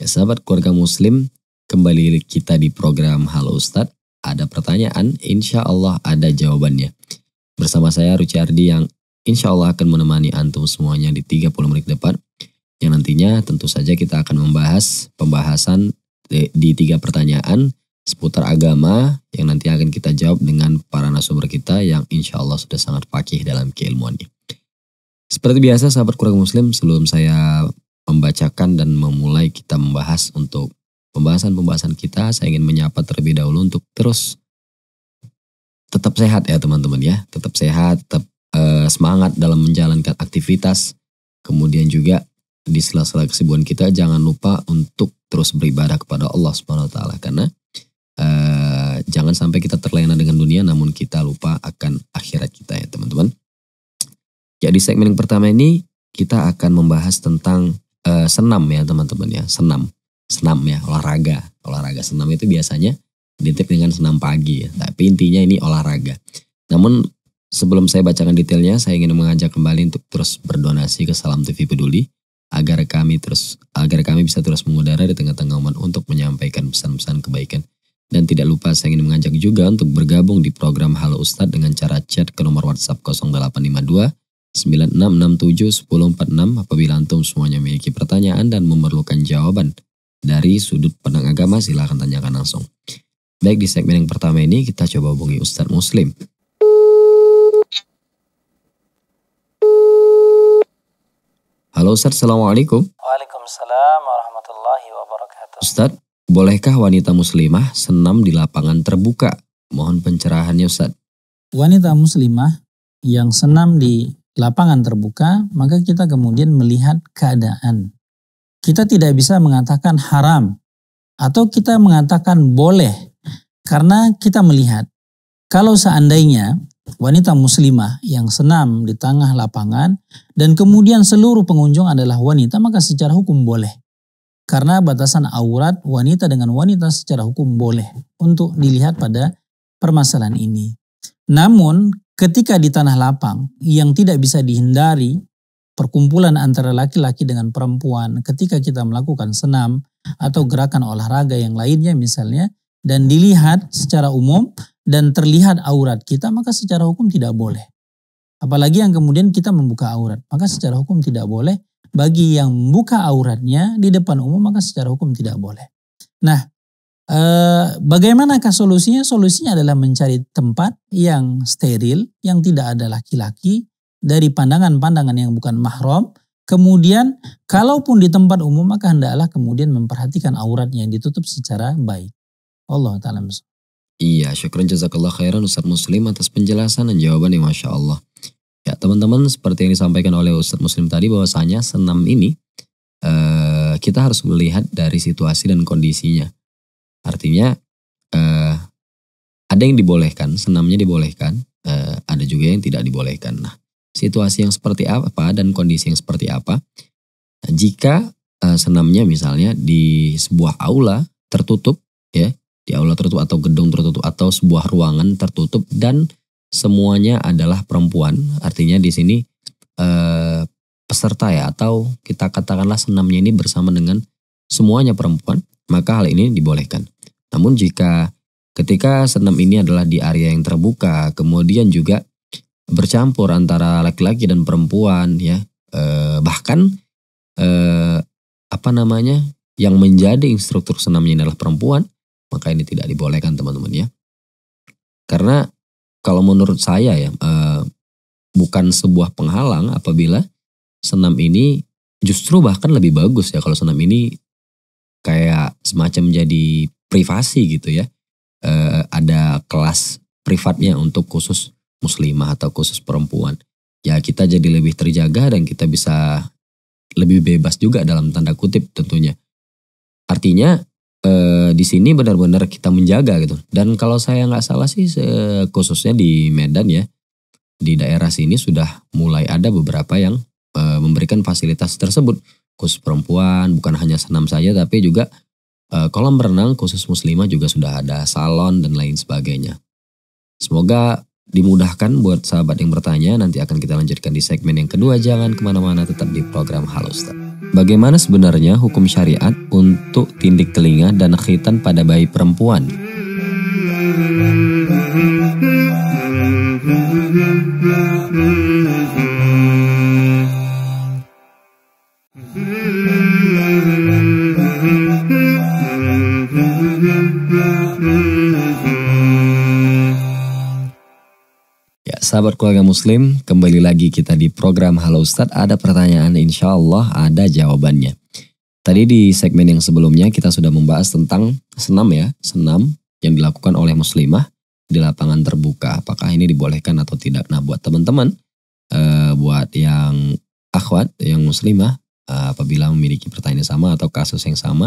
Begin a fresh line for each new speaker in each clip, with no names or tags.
Ya, sahabat keluarga muslim, kembali kita di program Halo Ustadz. Ada pertanyaan, insya Allah ada jawabannya. Bersama saya Ardi yang insya Allah akan menemani Antum semuanya di 30 menit depan. Yang nantinya tentu saja kita akan membahas pembahasan di, tiga pertanyaan seputar agama yang nanti akan kita jawab dengan para nasumber kita yang insya Allah sudah sangat pakih dalam keilmuannya. Seperti biasa sahabat kurang muslim sebelum saya membacakan dan memulai kita membahas untuk pembahasan-pembahasan kita. Saya ingin menyapa terlebih dahulu untuk terus tetap sehat ya teman-teman ya, tetap sehat, tetap uh, semangat dalam menjalankan aktivitas. Kemudian juga di sela-sela kesibukan kita jangan lupa untuk terus beribadah kepada Allah Subhanahu wa taala karena uh, jangan sampai kita terlena dengan dunia namun kita lupa akan akhirat kita ya teman-teman. Ya di segmen yang pertama ini kita akan membahas tentang Eh, senam ya teman-teman ya senam senam ya olahraga olahraga senam itu biasanya identik dengan senam pagi ya tapi intinya ini olahraga namun sebelum saya bacakan detailnya saya ingin mengajak kembali untuk terus berdonasi ke Salam TV Peduli agar kami terus agar kami bisa terus mengudara di tengah-tengah umat untuk menyampaikan pesan-pesan kebaikan dan tidak lupa saya ingin mengajak juga untuk bergabung di program Halo Ustadz dengan cara chat ke nomor WhatsApp 0852 9667 1046 apabila antum semuanya memiliki pertanyaan dan memerlukan jawaban dari sudut pandang agama silahkan tanyakan langsung. Baik di segmen yang pertama ini kita coba hubungi Ustadz Muslim. Halo Ustadz, Assalamualaikum.
Waalaikumsalam warahmatullahi wabarakatuh.
Ustadz, bolehkah wanita muslimah senam di lapangan terbuka? Mohon pencerahannya Ustadz.
Wanita muslimah yang senam di lapangan terbuka, maka kita kemudian melihat keadaan. Kita tidak bisa mengatakan haram atau kita mengatakan boleh karena kita melihat kalau seandainya wanita muslimah yang senam di tengah lapangan dan kemudian seluruh pengunjung adalah wanita maka secara hukum boleh. Karena batasan aurat wanita dengan wanita secara hukum boleh untuk dilihat pada permasalahan ini. Namun ketika di tanah lapang yang tidak bisa dihindari perkumpulan antara laki-laki dengan perempuan ketika kita melakukan senam atau gerakan olahraga yang lainnya misalnya dan dilihat secara umum dan terlihat aurat kita maka secara hukum tidak boleh. Apalagi yang kemudian kita membuka aurat, maka secara hukum tidak boleh. Bagi yang membuka auratnya di depan umum maka secara hukum tidak boleh. Nah, Uh, bagaimanakah solusinya? Solusinya adalah mencari tempat yang steril, yang tidak ada laki-laki, dari pandangan-pandangan yang bukan mahram. Kemudian, kalaupun di tempat umum, maka hendaklah kemudian memperhatikan aurat yang ditutup secara baik. Allah Ta'ala
Iya, syukran jazakallah khairan Ustaz Muslim atas penjelasan dan jawaban yang Masya Allah. Ya teman-teman, seperti yang disampaikan oleh Ustaz Muslim tadi bahwasanya senam ini uh, kita harus melihat dari situasi dan kondisinya Artinya uh, ada yang dibolehkan, senamnya dibolehkan, uh, ada juga yang tidak dibolehkan. Nah, situasi yang seperti apa dan kondisi yang seperti apa? Jika uh, senamnya misalnya di sebuah aula tertutup, ya, di aula tertutup atau gedung tertutup atau sebuah ruangan tertutup dan semuanya adalah perempuan, artinya di sini uh, peserta ya atau kita katakanlah senamnya ini bersama dengan semuanya perempuan, maka hal ini dibolehkan. Namun jika ketika senam ini adalah di area yang terbuka, kemudian juga bercampur antara laki-laki dan perempuan ya, eh, bahkan eh, apa namanya yang menjadi instruktur senamnya adalah perempuan, maka ini tidak dibolehkan teman-teman ya. Karena kalau menurut saya ya eh, bukan sebuah penghalang apabila senam ini justru bahkan lebih bagus ya kalau senam ini kayak semacam jadi privasi gitu ya. E, ada kelas privatnya untuk khusus muslimah atau khusus perempuan. Ya kita jadi lebih terjaga dan kita bisa lebih bebas juga dalam tanda kutip tentunya. Artinya e, di sini benar-benar kita menjaga gitu. Dan kalau saya nggak salah sih se, khususnya di Medan ya, di daerah sini sudah mulai ada beberapa yang e, memberikan fasilitas tersebut khusus perempuan bukan hanya senam saja tapi juga Eh, kolam renang khusus muslimah juga sudah ada salon dan lain sebagainya. Semoga dimudahkan buat sahabat yang bertanya. Nanti akan kita lanjutkan di segmen yang kedua. Jangan kemana-mana, tetap di program Halus. Bagaimana sebenarnya hukum syariat untuk tindik telinga dan khitan pada bayi perempuan? Mm-hmm. sahabat keluarga muslim, kembali lagi kita di program Halo Ustadz. Ada pertanyaan insya Allah ada jawabannya. Tadi di segmen yang sebelumnya kita sudah membahas tentang senam ya, senam yang dilakukan oleh muslimah di lapangan terbuka. Apakah ini dibolehkan atau tidak? Nah buat teman-teman, eh, buat yang akhwat, yang muslimah, eh, apabila memiliki pertanyaan sama atau kasus yang sama,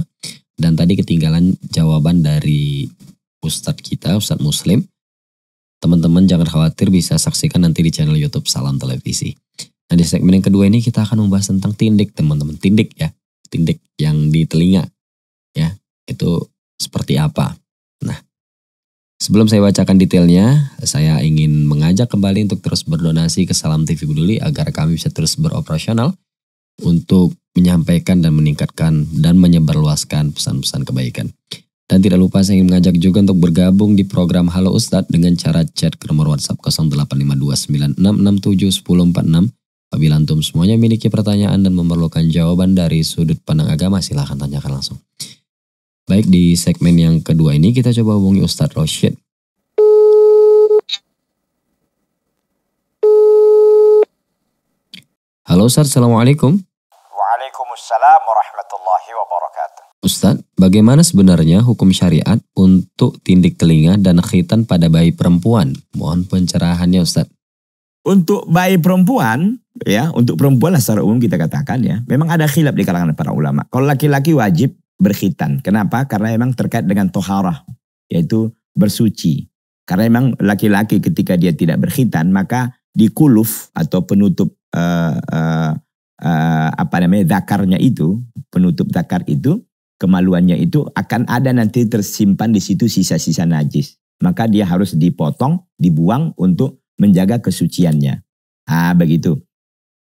dan tadi ketinggalan jawaban dari Ustadz kita, Ustadz Muslim, Teman-teman jangan khawatir bisa saksikan nanti di channel YouTube Salam Televisi. Nah di segmen yang kedua ini kita akan membahas tentang tindik teman-teman. Tindik ya, tindik yang di telinga ya itu seperti apa. Nah sebelum saya bacakan detailnya, saya ingin mengajak kembali untuk terus berdonasi ke Salam TV Peduli agar kami bisa terus beroperasional untuk menyampaikan dan meningkatkan dan menyebarluaskan pesan-pesan kebaikan. Dan tidak lupa saya ingin mengajak juga untuk bergabung di program Halo Ustadz dengan cara chat ke nomor WhatsApp 085296671046. Apabila antum semuanya memiliki pertanyaan dan memerlukan jawaban dari sudut pandang agama, silahkan tanyakan langsung. Baik, di segmen yang kedua ini kita coba hubungi Ustadz Roshid. Halo Ustadz, Assalamualaikum.
Waalaikumsalam warahmatullahi wabarakatuh.
Ustadz, bagaimana sebenarnya hukum syariat untuk tindik telinga dan khitan pada bayi perempuan?
Mohon pencerahannya Ustadz. Untuk bayi perempuan, ya, untuk perempuan lah secara umum kita katakan ya, memang ada khilaf di kalangan para ulama. Kalau laki-laki wajib berkhitan. Kenapa? Karena memang terkait dengan toharah, yaitu bersuci. Karena memang laki-laki ketika dia tidak berkhitan, maka di kuluf atau penutup uh, uh, uh, apa namanya zakarnya itu, penutup zakar itu kemaluannya itu akan ada nanti tersimpan di situ sisa-sisa najis. Maka dia harus dipotong, dibuang untuk menjaga kesuciannya. Ah begitu.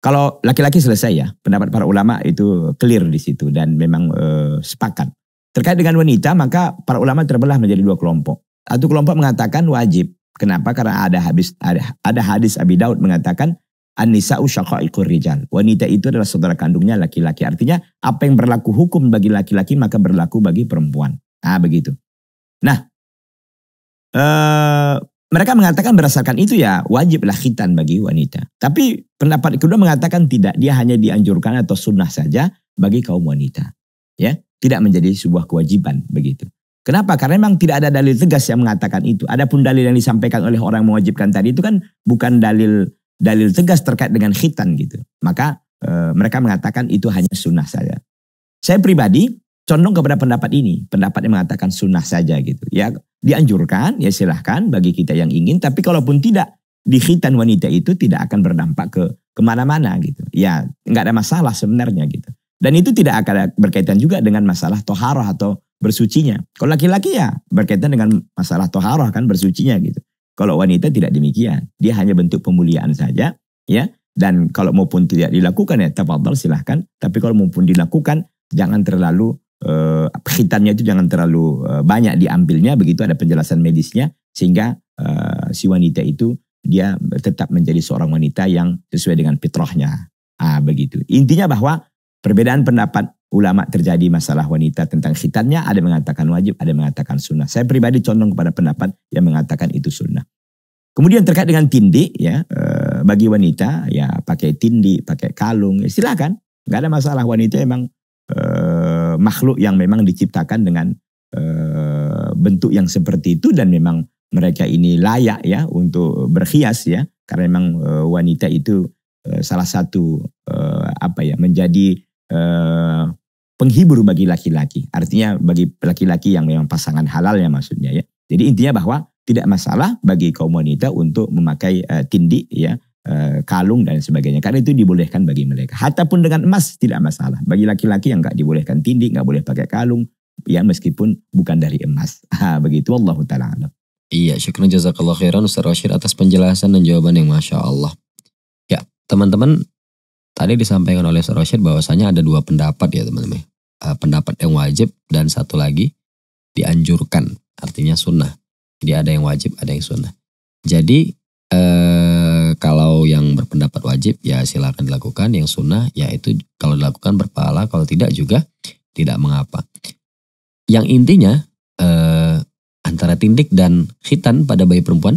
Kalau laki-laki selesai ya, pendapat para ulama itu clear di situ dan memang e, sepakat. Terkait dengan wanita, maka para ulama terbelah menjadi dua kelompok. Satu kelompok mengatakan wajib. Kenapa? Karena ada habis ada, ada hadis Abi Daud mengatakan An-nisa'u syaqa'iqur rijal. Wanita itu adalah saudara kandungnya laki-laki. Artinya apa yang berlaku hukum bagi laki-laki maka berlaku bagi perempuan. Ah begitu. Nah, uh, mereka mengatakan berdasarkan itu ya wajiblah khitan bagi wanita. Tapi pendapat kedua mengatakan tidak. Dia hanya dianjurkan atau sunnah saja bagi kaum wanita. Ya, tidak menjadi sebuah kewajiban begitu. Kenapa? Karena memang tidak ada dalil tegas yang mengatakan itu. Adapun dalil yang disampaikan oleh orang yang mewajibkan tadi itu kan bukan dalil dalil tegas terkait dengan khitan gitu. Maka e, mereka mengatakan itu hanya sunnah saja. Saya pribadi condong kepada pendapat ini, pendapat yang mengatakan sunnah saja gitu. Ya dianjurkan, ya silahkan bagi kita yang ingin. Tapi kalaupun tidak, di khitan wanita itu tidak akan berdampak ke kemana-mana gitu. Ya nggak ada masalah sebenarnya gitu. Dan itu tidak akan berkaitan juga dengan masalah toharoh atau bersucinya. Kalau laki-laki ya berkaitan dengan masalah toharoh kan bersucinya gitu. Kalau wanita tidak demikian, dia hanya bentuk pemuliaan saja, ya. Dan kalau maupun tidak dilakukan ya tafadhal silahkan. Tapi kalau maupun dilakukan jangan terlalu eh, khitannya itu jangan terlalu eh, banyak diambilnya begitu ada penjelasan medisnya sehingga eh, si wanita itu dia tetap menjadi seorang wanita yang sesuai dengan fitrahnya. Ah begitu. Intinya bahwa perbedaan pendapat ulama terjadi masalah wanita tentang khitannya, ada yang mengatakan wajib, ada yang mengatakan sunnah. Saya pribadi condong kepada pendapat yang mengatakan itu sunnah. Kemudian terkait dengan tindik ya eh, bagi wanita ya pakai tindik pakai kalung, ya silakan. Gak ada masalah wanita emang eh, makhluk yang memang diciptakan dengan eh, bentuk yang seperti itu dan memang mereka ini layak ya untuk berhias ya karena memang eh, wanita itu eh, salah satu eh, apa ya menjadi eh, penghibur bagi laki-laki. Artinya bagi laki-laki yang memang pasangan halal ya maksudnya ya. Jadi intinya bahwa tidak masalah bagi kaum wanita untuk memakai uh, tindi ya eh, kalung dan sebagainya karena itu dibolehkan bagi mereka pun dengan emas tidak masalah bagi laki-laki yang nggak dibolehkan tindik nggak boleh pakai kalung ya meskipun bukan dari emas ha, begitu Allah taala iya syukur jazakallah
khairan Ustaz Rashid atas penjelasan dan jawaban yang masya Allah ya teman-teman tadi disampaikan oleh Ustaz Rashid bahwasanya ada dua pendapat ya teman-teman uh, pendapat yang wajib dan satu lagi dianjurkan artinya sunnah jadi ada yang wajib ada yang sunnah jadi uh, kalau yang berpendapat wajib ya silakan dilakukan yang sunnah yaitu kalau dilakukan berpahala kalau tidak juga tidak mengapa yang intinya uh, antara tindik dan khitan pada bayi perempuan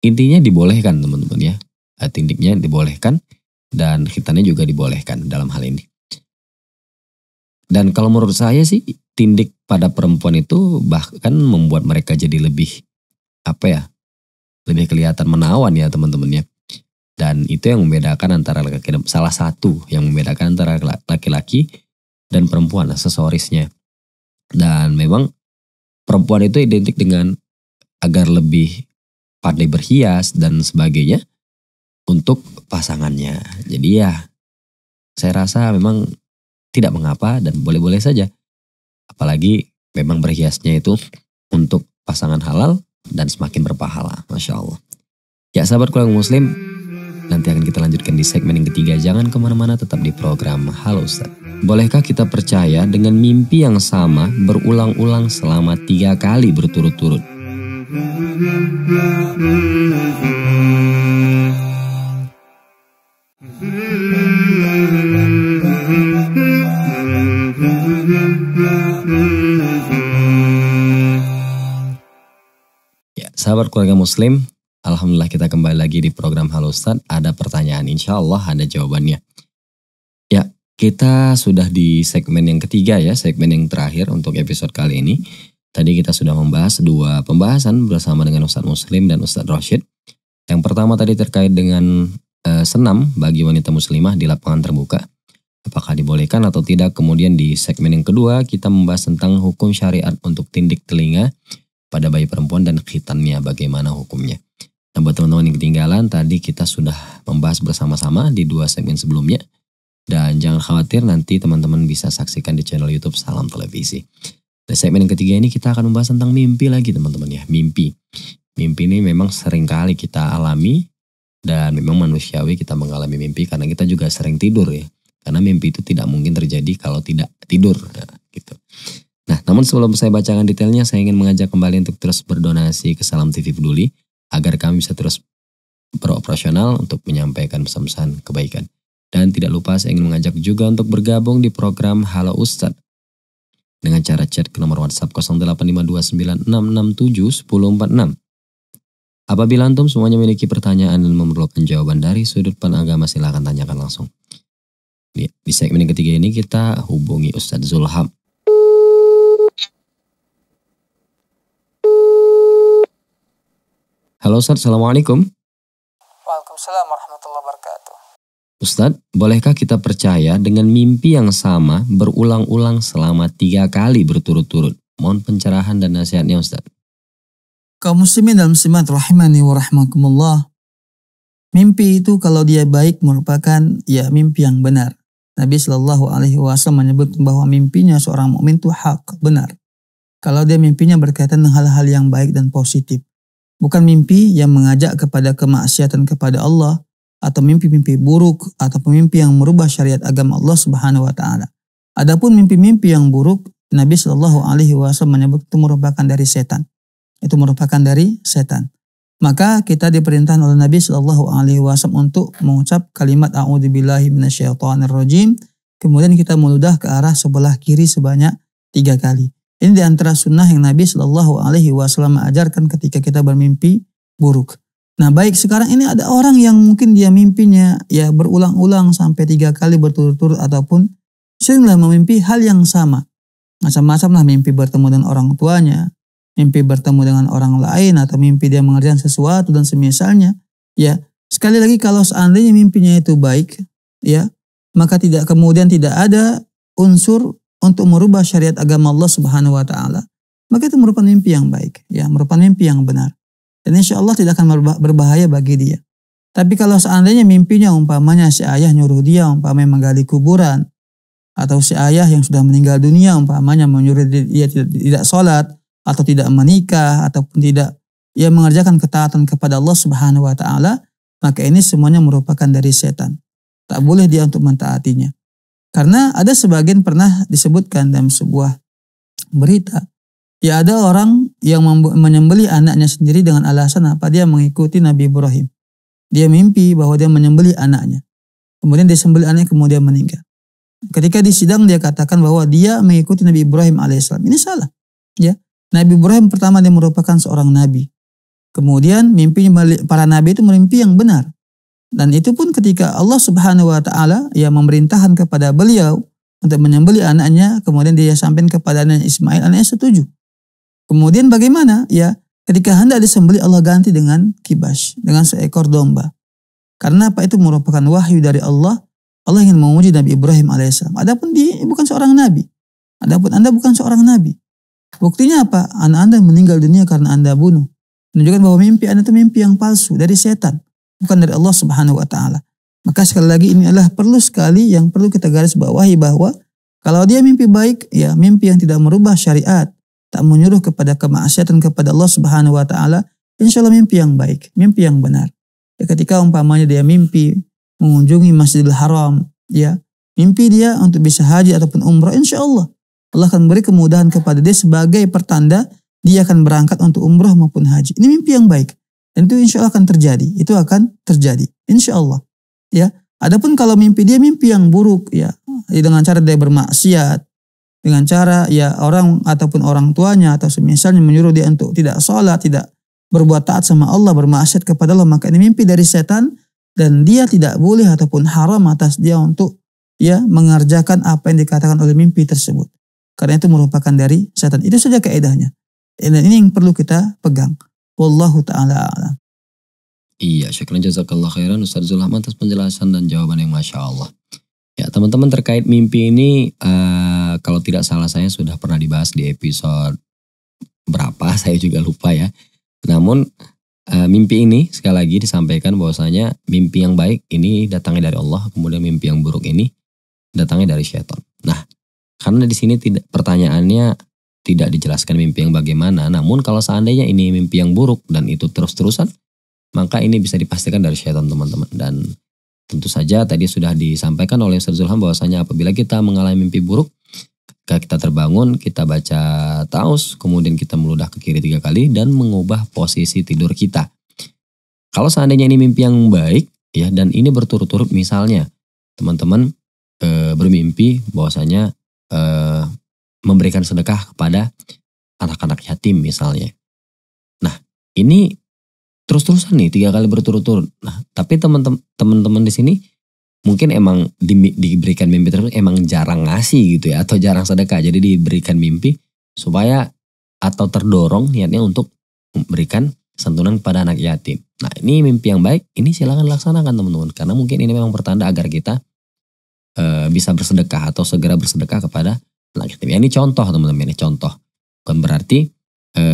intinya dibolehkan teman-teman ya tindiknya dibolehkan dan khitannya juga dibolehkan dalam hal ini dan kalau menurut saya sih tindik pada perempuan itu bahkan membuat mereka jadi lebih apa ya? Lebih kelihatan menawan ya teman-teman ya. Dan itu yang membedakan antara laki-laki salah satu yang membedakan antara laki-laki dan perempuan aksesorisnya. Dan memang perempuan itu identik dengan agar lebih pandai berhias dan sebagainya untuk pasangannya. Jadi ya saya rasa memang tidak mengapa dan boleh-boleh saja. Apalagi memang berhiasnya itu untuk pasangan halal dan semakin berpahala. Masya Allah. Ya sahabat kurang muslim, nanti akan kita lanjutkan di segmen yang ketiga. Jangan kemana-mana tetap di program Halo Ustaz. Bolehkah kita percaya dengan mimpi yang sama berulang-ulang selama tiga kali berturut-turut? Mm-hmm. Ya, sahabat keluarga muslim, Alhamdulillah kita kembali lagi di program Halo Ustaz. Ada pertanyaan, insya Allah ada jawabannya. Ya, kita sudah di segmen yang ketiga ya, segmen yang terakhir untuk episode kali ini. Tadi kita sudah membahas dua pembahasan bersama dengan Ustadz Muslim dan Ustadz Rashid. Yang pertama tadi terkait dengan e, senam bagi wanita muslimah di lapangan terbuka apakah dibolehkan atau tidak. Kemudian di segmen yang kedua kita membahas tentang hukum syariat untuk tindik telinga pada bayi perempuan dan khitannya bagaimana hukumnya. Nah buat teman-teman yang ketinggalan tadi kita sudah membahas bersama-sama di dua segmen sebelumnya. Dan jangan khawatir nanti teman-teman bisa saksikan di channel YouTube Salam Televisi. Di segmen yang ketiga ini kita akan membahas tentang mimpi lagi teman-teman ya, mimpi. Mimpi ini memang seringkali kita alami dan memang manusiawi kita mengalami mimpi karena kita juga sering tidur ya karena mimpi itu tidak mungkin terjadi kalau tidak tidur gitu. Nah, namun sebelum saya bacakan detailnya, saya ingin mengajak kembali untuk terus berdonasi ke Salam TV Peduli agar kami bisa terus beroperasional untuk menyampaikan pesan-pesan kebaikan. Dan tidak lupa saya ingin mengajak juga untuk bergabung di program Halo Ustadz dengan cara chat ke nomor WhatsApp 085296671046. Apabila antum semuanya memiliki pertanyaan dan memerlukan jawaban dari sudut pandang agama silahkan tanyakan langsung. Di segmen yang ketiga ini kita hubungi Ustadz Zulham. Halo Ustadz, Assalamualaikum.
Waalaikumsalam warahmatullahi wabarakatuh.
Ustadz, bolehkah kita percaya dengan mimpi yang sama berulang-ulang selama tiga kali berturut-turut? Mohon pencerahan dan nasihatnya Ustadz.
Kau muslimin dan muslimat rahimani wa rahmakumullah. Mimpi itu kalau dia baik merupakan ya mimpi yang benar. Nabi Shallallahu Alaihi Wasallam menyebut bahwa mimpinya seorang mukmin itu hak benar. Kalau dia mimpinya berkaitan dengan hal-hal yang baik dan positif, bukan mimpi yang mengajak kepada kemaksiatan kepada Allah atau mimpi-mimpi buruk atau mimpi yang merubah syariat agama Allah Subhanahu Wa Taala. Adapun mimpi-mimpi yang buruk, Nabi Shallallahu Alaihi Wasallam menyebut itu merupakan dari setan. Itu merupakan dari setan maka kita diperintahkan oleh Nabi Shallallahu Alaihi Wasallam untuk mengucap kalimat A'udzubillahi minasyaitonirrojim. Kemudian kita meludah ke arah sebelah kiri sebanyak tiga kali. Ini diantara sunnah yang Nabi Shallallahu Alaihi Wasallam ajarkan ketika kita bermimpi buruk. Nah baik sekarang ini ada orang yang mungkin dia mimpinya ya berulang-ulang sampai tiga kali berturut-turut ataupun seringlah memimpi hal yang sama. masa macam lah mimpi bertemu dengan orang tuanya, mimpi bertemu dengan orang lain atau mimpi dia mengerjakan sesuatu dan semisalnya ya sekali lagi kalau seandainya mimpinya itu baik ya maka tidak kemudian tidak ada unsur untuk merubah syariat agama Allah Subhanahu wa taala maka itu merupakan mimpi yang baik ya merupakan mimpi yang benar dan insya Allah tidak akan berbahaya bagi dia tapi kalau seandainya mimpinya umpamanya si ayah nyuruh dia umpamanya menggali kuburan atau si ayah yang sudah meninggal dunia umpamanya menyuruh dia tidak, tidak sholat atau tidak menikah ataupun tidak ia mengerjakan ketaatan kepada Allah Subhanahu wa taala, maka ini semuanya merupakan dari setan. Tak boleh dia untuk mentaatinya. Karena ada sebagian pernah disebutkan dalam sebuah berita, ya ada orang yang menyembelih anaknya sendiri dengan alasan apa dia mengikuti Nabi Ibrahim. Dia mimpi bahwa dia menyembelih anaknya. Kemudian disembelih anaknya kemudian meninggal. Ketika di sidang dia katakan bahwa dia mengikuti Nabi Ibrahim alaihissalam. Ini salah. Ya, Nabi Ibrahim pertama dia merupakan seorang nabi. Kemudian mimpi para nabi itu mimpi yang benar. Dan itu pun ketika Allah Subhanahu wa taala yang memerintahkan kepada beliau untuk menyembeli anaknya, kemudian dia sampaikan kepada anaknya Ismail, anaknya setuju. Kemudian bagaimana? Ya, ketika hendak disembeli Allah ganti dengan kibas, dengan seekor domba. Karena apa itu merupakan wahyu dari Allah. Allah ingin menguji Nabi Ibrahim alaihissalam. Adapun dia bukan seorang nabi. Adapun Anda bukan seorang nabi. Buktinya apa? Anak Anda meninggal dunia karena Anda bunuh. Menunjukkan bahwa mimpi Anda itu mimpi yang palsu dari setan, bukan dari Allah Subhanahu wa taala. Maka sekali lagi ini adalah perlu sekali yang perlu kita garis bawahi bahwa kalau dia mimpi baik, ya mimpi yang tidak merubah syariat, tak menyuruh kepada kemaksiatan kepada Allah Subhanahu wa taala, insya Allah mimpi yang baik, mimpi yang benar. Ya, ketika umpamanya dia mimpi mengunjungi Masjidil Haram, ya mimpi dia untuk bisa haji ataupun umrah, insya Allah Allah akan beri kemudahan kepada dia sebagai pertanda dia akan berangkat untuk umroh maupun haji. Ini mimpi yang baik. Dan itu insya Allah akan terjadi. Itu akan terjadi. Insya Allah. Ya. Adapun kalau mimpi dia mimpi yang buruk ya. ya. dengan cara dia bermaksiat. Dengan cara ya orang ataupun orang tuanya atau semisalnya menyuruh dia untuk tidak sholat, tidak berbuat taat sama Allah, bermaksiat kepada Allah. Maka ini mimpi dari setan dan dia tidak boleh ataupun haram atas dia untuk ya mengerjakan apa yang dikatakan oleh mimpi tersebut. Karena itu merupakan dari setan. Itu saja keedahnya Dan ini yang perlu kita pegang. Wallahu ta'ala a'lam.
Iya, syukran jazakallah khairan Ustaz Zulham atas penjelasan dan jawaban yang Masya Allah. Ya teman-teman terkait mimpi ini uh, kalau tidak salah saya sudah pernah dibahas di episode berapa saya juga lupa ya. Namun eh, mimpi ini sekali lagi disampaikan bahwasanya mimpi yang baik ini datangnya dari Allah, kemudian mimpi yang buruk ini datangnya dari syaitan. Nah, karena di sini tidak pertanyaannya tidak dijelaskan mimpi yang bagaimana. Namun kalau seandainya ini mimpi yang buruk dan itu terus-terusan, maka ini bisa dipastikan dari syaitan teman-teman. Dan tentu saja tadi sudah disampaikan oleh Ustaz Zulham bahwasanya apabila kita mengalami mimpi buruk, ketika kita terbangun, kita baca taus, kemudian kita meludah ke kiri tiga kali dan mengubah posisi tidur kita. Kalau seandainya ini mimpi yang baik, ya dan ini berturut-turut misalnya teman-teman e, bermimpi bahwasanya Eh, memberikan sedekah kepada anak-anak yatim misalnya. Nah, ini terus-terusan nih tiga kali berturut-turut. Nah, tapi teman-teman di sini mungkin emang di, diberikan mimpi terus emang jarang ngasih gitu ya atau jarang sedekah. Jadi diberikan mimpi supaya atau terdorong niatnya untuk memberikan santunan kepada anak yatim. Nah, ini mimpi yang baik, ini silahkan laksanakan teman-teman karena mungkin ini memang pertanda agar kita e, bisa bersedekah atau segera bersedekah kepada langit. ini contoh teman-teman, ini contoh. Bukan berarti e,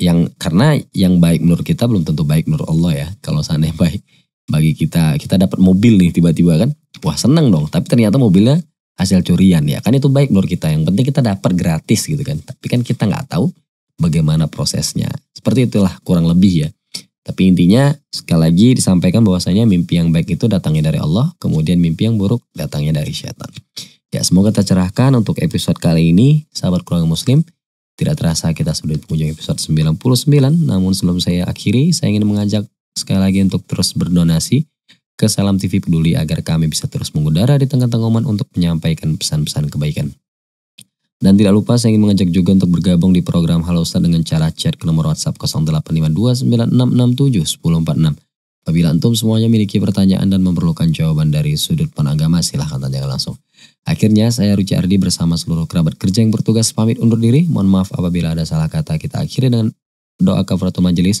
yang karena yang baik menurut kita belum tentu baik menurut Allah ya. Kalau seandainya baik bagi kita, kita dapat mobil nih tiba-tiba kan, wah seneng dong. Tapi ternyata mobilnya hasil curian ya kan itu baik menurut kita. Yang penting kita dapat gratis gitu kan. Tapi kan kita nggak tahu bagaimana prosesnya. Seperti itulah kurang lebih ya. Tapi intinya sekali lagi disampaikan bahwasanya mimpi yang baik itu datangnya dari Allah, kemudian mimpi yang buruk datangnya dari syaitan. Ya semoga tercerahkan untuk episode kali ini, sahabat keluarga muslim. Tidak terasa kita sudah di penghujung episode 99, namun sebelum saya akhiri, saya ingin mengajak sekali lagi untuk terus berdonasi ke Salam TV Peduli agar kami bisa terus mengudara di tengah-tengah umat untuk menyampaikan pesan-pesan kebaikan. Dan tidak lupa saya ingin mengajak juga untuk bergabung di program Halo Ustaz dengan cara chat ke nomor WhatsApp 085296671046. Apabila antum semuanya memiliki pertanyaan dan memerlukan jawaban dari sudut pandang agama, silahkan tanya langsung. Akhirnya saya Ruci Ardi bersama seluruh kerabat kerja yang bertugas pamit undur diri. Mohon maaf apabila ada salah kata kita akhiri dengan doa kafaratul majelis.